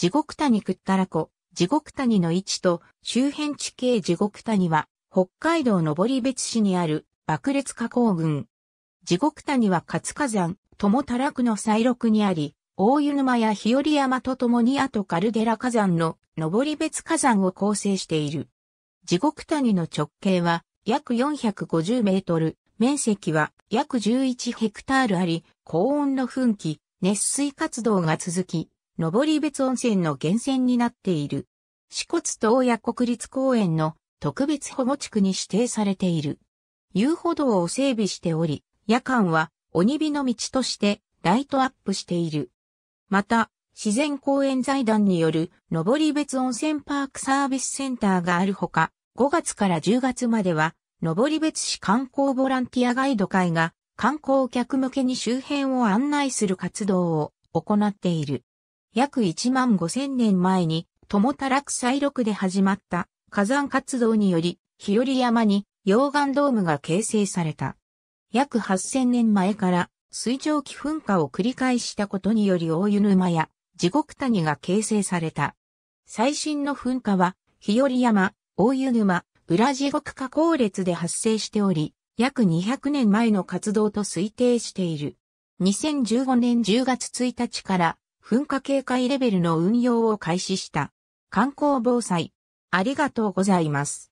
地獄谷くったら湖、地獄谷の位置と周辺地形地獄谷は北海道登別市にある爆裂火工群。地獄谷は活火山、友ら楽の再録にあり、大湯沼や日和山とともに後カルデラ火山の登別火山を構成している。地獄谷の直径は約450メートル、面積は約11ヘクタールあり、高温の噴気、熱水活動が続き、登別温泉の源泉になっている。四骨東爺国立公園の特別保護地区に指定されている。遊歩道を整備しており、夜間は鬼火の道としてライトアップしている。また、自然公園財団による登別温泉パークサービスセンターがあるほか、5月から10月までは、登別市観光ボランティアガイド会が観光客向けに周辺を案内する活動を行っている。約1万5千年前に、友田落西六で始まった火山活動により、日和山に溶岩ドームが形成された。約8000年前から水蒸気噴火を繰り返したことにより大湯沼や地獄谷が形成された。最新の噴火は日和山、大湯沼、裏地獄火口列で発生しており、約200年前の活動と推定している。2015年10月1日から噴火警戒レベルの運用を開始した。観光防災。ありがとうございます。